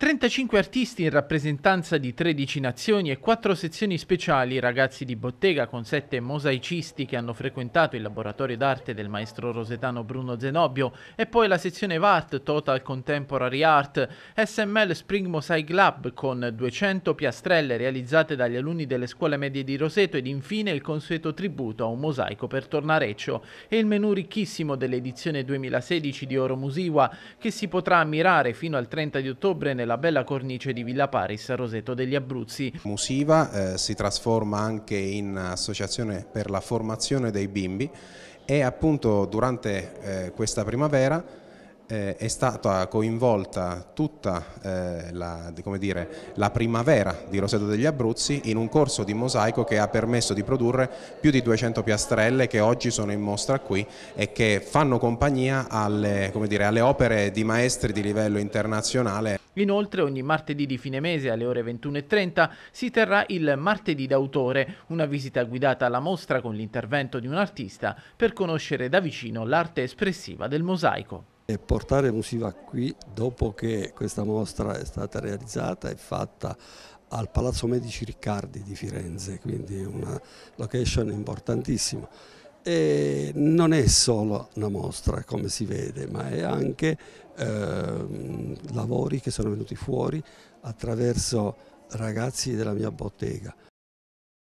35 artisti in rappresentanza di 13 nazioni e 4 sezioni speciali, ragazzi di bottega con 7 mosaicisti che hanno frequentato il laboratorio d'arte del maestro rosetano Bruno Zenobio e poi la sezione VART Total Contemporary Art, SML Spring Mosaic Lab con 200 piastrelle realizzate dagli alunni delle scuole medie di Roseto ed infine il consueto tributo a un mosaico per Tornareccio e il menù ricchissimo dell'edizione 2016 di Oro Musiwa che si potrà ammirare fino al 30 di ottobre nella la bella cornice di Villa Paris a Roseto degli Abruzzi. Musiva eh, si trasforma anche in associazione per la formazione dei bimbi e appunto durante eh, questa primavera eh, è stata coinvolta tutta eh, la, dire, la, primavera di Roseto degli Abruzzi in un corso di mosaico che ha permesso di produrre più di 200 piastrelle che oggi sono in mostra qui e che fanno compagnia alle, dire, alle opere di maestri di livello internazionale. Inoltre ogni martedì di fine mese alle ore 21.30 si terrà il martedì d'autore, una visita guidata alla mostra con l'intervento di un artista per conoscere da vicino l'arte espressiva del mosaico e portare Musiva qui dopo che questa mostra è stata realizzata e fatta al Palazzo Medici Riccardi di Firenze, quindi una location importantissima. E non è solo una mostra come si vede, ma è anche eh, lavori che sono venuti fuori attraverso ragazzi della mia bottega.